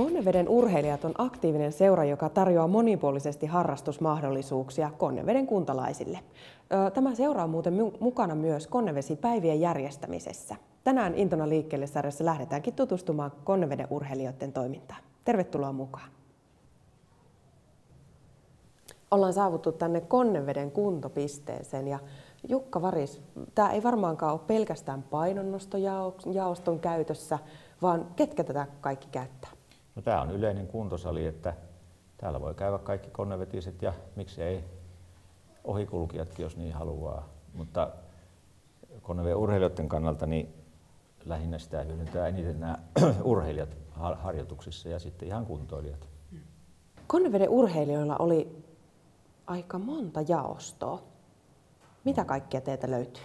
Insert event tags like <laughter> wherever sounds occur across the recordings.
Konneveden urheilijat on aktiivinen seura, joka tarjoaa monipuolisesti harrastusmahdollisuuksia Konneveden kuntalaisille. Tämä seura on muuten mukana myös Konnevesipäivien järjestämisessä. Tänään Intona liikkeelle sarjassa lähdetäänkin tutustumaan Konneveden urheilijoiden toimintaan. Tervetuloa mukaan! Ollaan saavuttu tänne Konneveden kuntopisteeseen ja Jukka Varis, tämä ei varmaankaan ole pelkästään painonnostojaoston käytössä, vaan ketkä tätä kaikki käyttää? No, tämä on yleinen kuntosali, että täällä voi käydä kaikki konnevetiset ja miksi ei ohikulkijatkin, jos niin haluaa. Mutta konneveen urheilijoiden kannalta niin lähinnä sitä hyödyntää eniten nämä <clears throat> urheilijat harjoituksissa ja sitten ihan kuntoilijat. Konneveden urheilijoilla oli aika monta jaostoa. Mitä kaikkia teitä löytyy?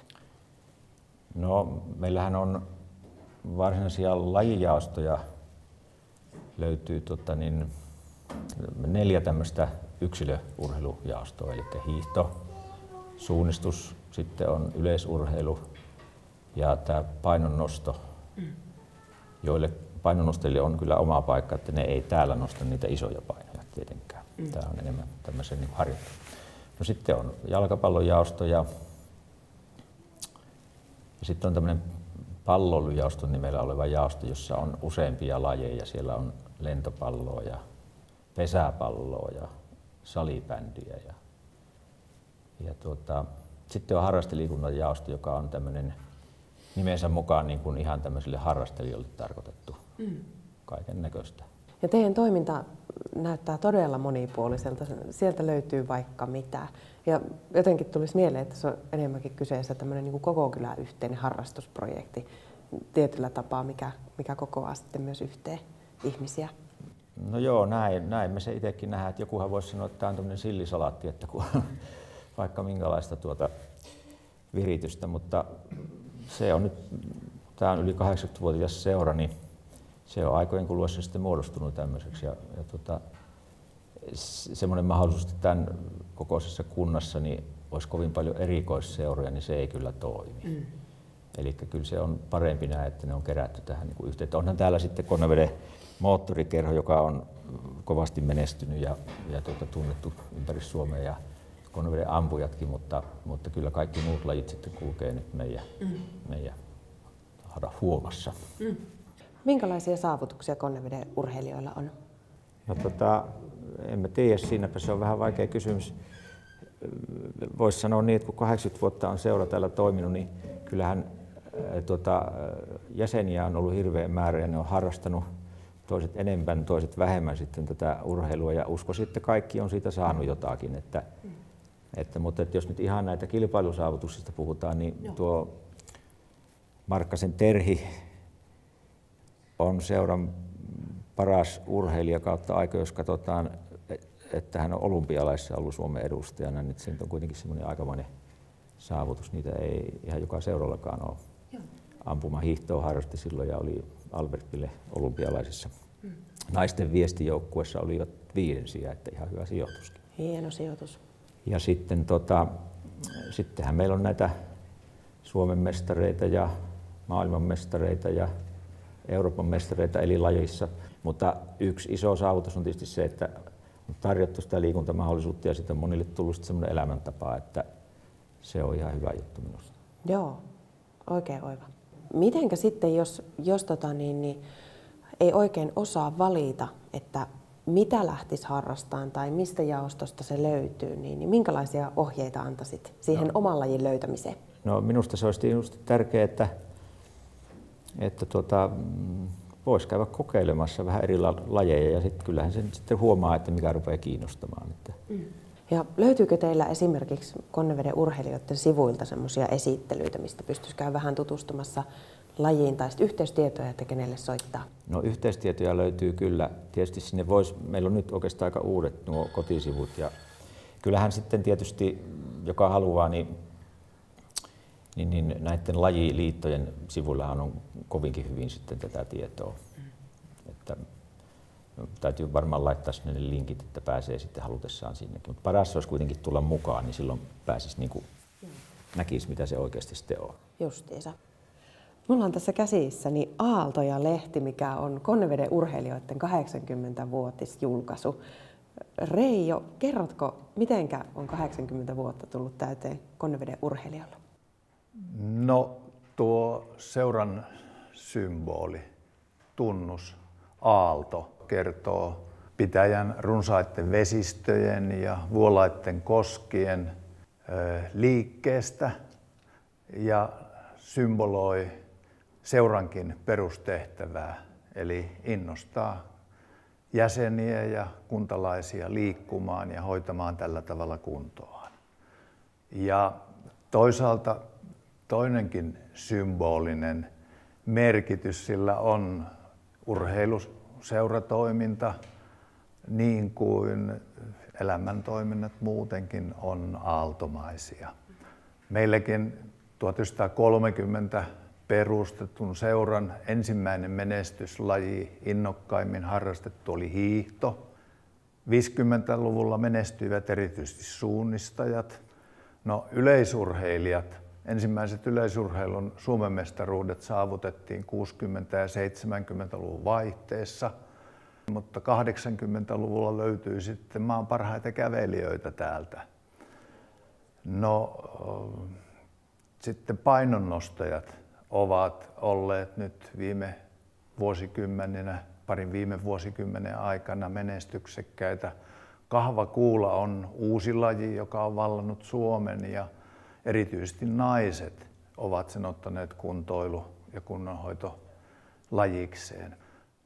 No, meillähän on varsinaisia lajijaostoja löytyy tota niin, neljä tämmöistä yksilöurheilujaostoa, eli hiihto, suunnistus, sitten on yleisurheilu ja tämä painonnosto, mm. joille painonnostajille on kyllä oma paikka, että ne ei täällä nosta niitä isoja painoja tietenkään. Mm. Tämä on enemmän tämmöisen niin harjoittelu. No sitten on jalkapallojaosto ja, ja sitten on tämmöinen palloilujaoston nimellä oleva jaosto, jossa on useampia lajeja. Siellä on lentopalloa ja pesäpalloa ja salibändiä. Ja, ja tuota, sitten on harrasteliikunnan jaosto, joka on tämmöinen nimensä mukaan niin kuin ihan tämmöisille harrastelijoille tarkoitettu mm. kaiken näköistä. Ja teidän toiminta näyttää todella monipuoliselta. Sieltä löytyy vaikka mitä. Ja jotenkin tulisi mieleen, että se on enemmänkin kyseessä tämmöinen niin kuin koko kylän yhteinen harrastusprojekti tietyllä tapaa, mikä, mikä kokoaa sitten myös yhteen ihmisiä. No joo, näin, näin me se itsekin nähdään. Että jokuhan voisi sanoa, että tämä on tämmöinen sillisalaatti, että kun <laughs> vaikka minkälaista tuota viritystä, mutta se on nyt, tämä on yli 80-vuotias seura, niin se on aikojen kuluessa sitten muodostunut tämmöiseksi. Ja, ja tota, semmoinen mahdollisuus, että tämän kokoisessa kunnassa niin olisi kovin paljon erikoisseuroja, niin se ei kyllä toimi. Mm. Eli kyllä se on parempi näin, että ne on kerätty tähän niin kuin Että Onhan täällä sitten Konneveden moottorikerho, joka on kovasti menestynyt ja, ja tuota, tunnettu ympäri Suomea ja Konneveden ampujatkin, mutta, mutta kyllä kaikki muut lajit sitten kulkee nyt meidän, mm. meidän huomassa. Mm. Minkälaisia saavutuksia Konneveden urheilijoilla on? No, tota, en mä tiedä, siinäpä se on vähän vaikea kysymys. Voisi sanoa niin, että kun 80 vuotta on seura täällä toiminut, niin kyllähän tuota, jäseniä on ollut hirveän määrä ja ne on harrastanut toiset enemmän, toiset vähemmän sitten tätä urheilua ja usko sitten kaikki on siitä saanut jotakin. Että, mm. että, mutta että jos nyt ihan näitä kilpailusaavutuksista puhutaan, niin Joo. tuo Markkasen Terhi on seuran paras urheilija kautta aika, jos katsotaan, että hän on olympialaissa ollut Suomen edustajana, niin se on kuitenkin semmoinen aikamoinen saavutus. Niitä ei ihan joka seurallakaan ole ampumahiihtoa harrasti silloin ja oli Albertille olympialaisissa. Naisten viestijoukkuessa oli jo viiden sijaa, että ihan hyvä sijoituskin. Hieno sijoitus. Ja sitten tota, sittenhän meillä on näitä Suomen mestareita ja maailman mestareita ja Euroopan mestareita eli lajissa. Mutta yksi iso saavutus on tietysti se, että on tarjottu sitä liikuntamahdollisuutta ja sitten on monille tullut semmoinen elämäntapa, että se on ihan hyvä juttu minusta. Joo, oikein oiva. Mitenkä sitten, jos, jos tota niin, niin ei oikein osaa valita, että mitä lähtisi harrastamaan tai mistä jaostosta se löytyy, niin, niin minkälaisia ohjeita antaisit siihen no. oman lajin löytämiseen? No minusta se olisi just tärkeää, että, että tuota, voisi käydä kokeilemassa vähän eri lajeja ja sitten kyllähän sen sitten huomaa, että mikä rupeaa kiinnostamaan. Että. Mm. Ja löytyykö teillä esimerkiksi Konneveden urheilijoiden sivuilta semmoisia esittelyitä, mistä pystyisi käymään vähän tutustumassa lajiin tai yhteystietoja, että kenelle soittaa? No yhteystietoja löytyy kyllä. Tietysti sinne voisi, meillä on nyt oikeastaan aika uudet nuo kotisivut ja kyllähän sitten tietysti, joka haluaa, niin, niin, niin näiden lajiliittojen sivuillahan on kovinkin hyvin sitten tätä tietoa. Mm. Että täytyy varmaan laittaa sinne linkit, että pääsee sitten halutessaan sinnekin. Mutta paras olisi kuitenkin tulla mukaan, niin silloin pääsisi niin kuin, näkisi, mitä se oikeasti sitten on. Justiinsa. Mulla on tässä käsissäni Aalto ja lehti, mikä on Konneveden urheilijoiden 80-vuotisjulkaisu. Reijo, kerrotko, mitenkä on 80 vuotta tullut täyteen Konneveden urheilijalla? No, tuo seuran symboli, tunnus, aalto – kertoo pitäjän runsaiden vesistöjen ja vuolaiden koskien liikkeestä ja symboloi seurankin perustehtävää, eli innostaa jäseniä ja kuntalaisia liikkumaan ja hoitamaan tällä tavalla kuntoaan. Ja toisaalta toinenkin symbolinen merkitys sillä on urheilus seuratoiminta niin kuin elämäntoiminnat muutenkin on aaltomaisia. Meilläkin 1930 perustetun seuran ensimmäinen menestyslaji innokkaimmin harrastettu oli hiihto. 50-luvulla menestyivät erityisesti suunnistajat. No yleisurheilijat Ensimmäiset yleisurheilun Suomen mestaruudet saavutettiin 60- ja 70-luvun vaihteessa, mutta 80-luvulla löytyy sitten maan parhaita kävelijöitä täältä. No, sitten painonnostajat ovat olleet nyt viime vuosikymmeninä, parin viime vuosikymmenen aikana menestyksekkäitä. Kahvakuula on uusi laji, joka on vallannut Suomen ja erityisesti naiset ovat sen ottaneet kuntoilu- ja kunnonhoito lajikseen.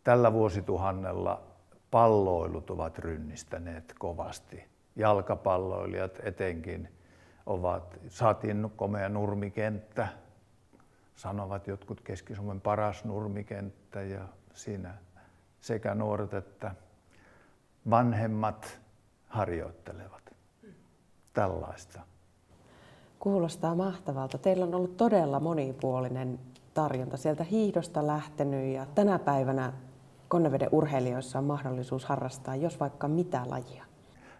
Tällä vuosituhannella palloilut ovat rynnistäneet kovasti. Jalkapalloilijat etenkin ovat, saatiin komea nurmikenttä, sanovat jotkut Keski-Suomen paras nurmikenttä ja siinä sekä nuoret että vanhemmat harjoittelevat tällaista. Kuulostaa mahtavalta. Teillä on ollut todella monipuolinen tarjonta. Sieltä hiihdosta lähtenyt ja tänä päivänä Konneveden urheilijoissa on mahdollisuus harrastaa jos vaikka mitä lajia.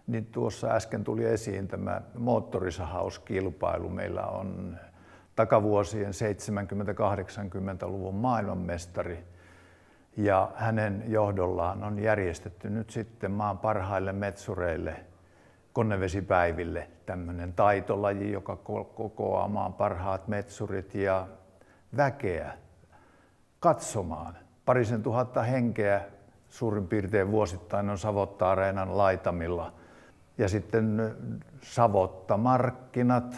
Niin tuossa äsken tuli esiin tämä moottorisahauskilpailu. Meillä on takavuosien 70-80-luvun maailmanmestari ja hänen johdollaan on järjestetty nyt sitten maan parhaille metsureille – Konnevesipäiville tämmöinen taitolaji, joka kokoaa maan parhaat metsurit ja väkeä katsomaan. Parisen tuhatta henkeä suurin piirtein vuosittain on Savotta-areenan laitamilla. Ja sitten Savotta-markkinat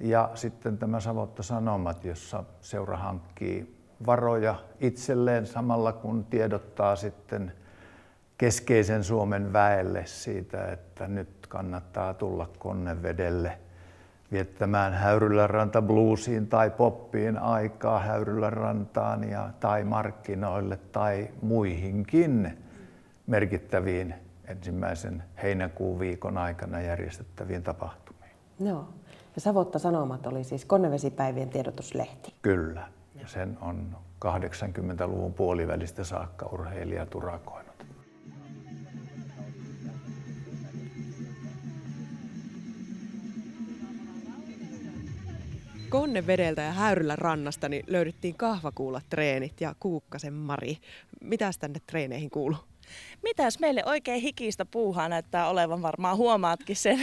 ja sitten tämä Savotta-sanomat, jossa seura hankkii varoja itselleen samalla kun tiedottaa sitten – keskeisen Suomen väelle siitä, että nyt kannattaa tulla Konnevedelle viettämään Häyrylläranta bluesiin tai poppiin aikaa Häyrylänrantaan ja, tai markkinoille tai muihinkin merkittäviin ensimmäisen heinäkuun viikon aikana järjestettäviin tapahtumiin. No, ja Savotta Sanomat oli siis Konnevesipäivien tiedotuslehti. Kyllä, ja sen on 80-luvun puolivälistä saakka urheilija turakoinut. Konnevedeltä ja häyrillä rannasta niin löydettiin kahvakuulla treenit ja Kuukkasen Mari. Mitäs tänne treeneihin kuuluu? Mitäs meille oikein hikistä puuhaa näyttää olevan, varmaan huomaatkin sen.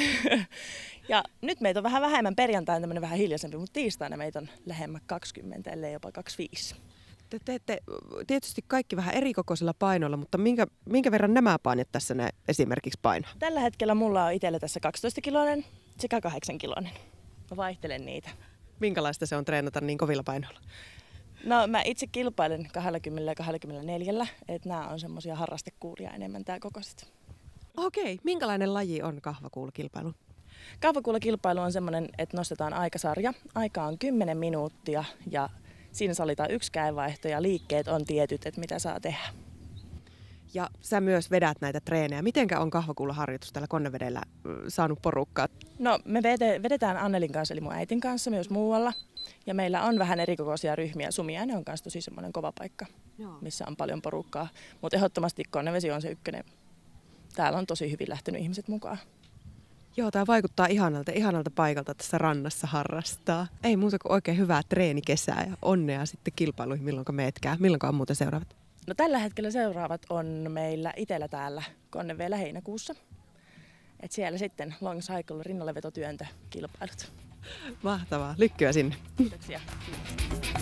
<laughs> ja nyt meitä on vähän vähemmän perjantaina tämmöinen vähän hiljaisempi, mutta tiistaina meitä on lähemmä 20, ellei jopa 25. Te teette tietysti kaikki vähän erikokoisella painoilla, mutta minkä, minkä verran nämä painet tässä ne esimerkiksi painaa? Tällä hetkellä mulla on itsellä tässä 12 kiloinen sekä 8 kiloinen. Mä vaihtelen niitä. Minkälaista se on treenata niin kovilla painoilla? No mä itse kilpailen 20 ja 24, että nämä on semmoisia harrastekuuria enemmän tää kokoiset. Okei, minkälainen laji on kahvakuulakilpailu? Kahvakuulakilpailu on semmoinen, että nostetaan aikasarja. Aika on 10 minuuttia ja siinä salitaan yksi käenvaihto ja liikkeet on tietyt, että mitä saa tehdä. Ja sä myös vedät näitä treenejä. Mitenkä on kahvakuulaharjoitus tällä Konnevedellä saanut porukkaa? No me vedetään Annelin kanssa, eli mun äitin kanssa myös muualla. Ja meillä on vähän erikokoisia ryhmiä. Sumiaine on myös tosi semmoinen kova paikka, missä on paljon porukkaa. Mutta ehdottomasti Konnevesi on se ykkönen. Täällä on tosi hyvin lähtenyt ihmiset mukaan. Joo, tämä vaikuttaa ihanalta, ihanalta paikalta tässä rannassa harrastaa. Ei muuta kuin oikein hyvää treenikesää ja onnea sitten kilpailuihin, milloin meetkää. Milloin on muuten seuraavat? No tällä hetkellä seuraavat on meillä itellä täällä vielä heinäkuussa. Et siellä sitten Long Cycle rinnallevetotyöntö kilpailut. Mahtavaa. Lykkyä sinne. Kiitoksia. Kiitos.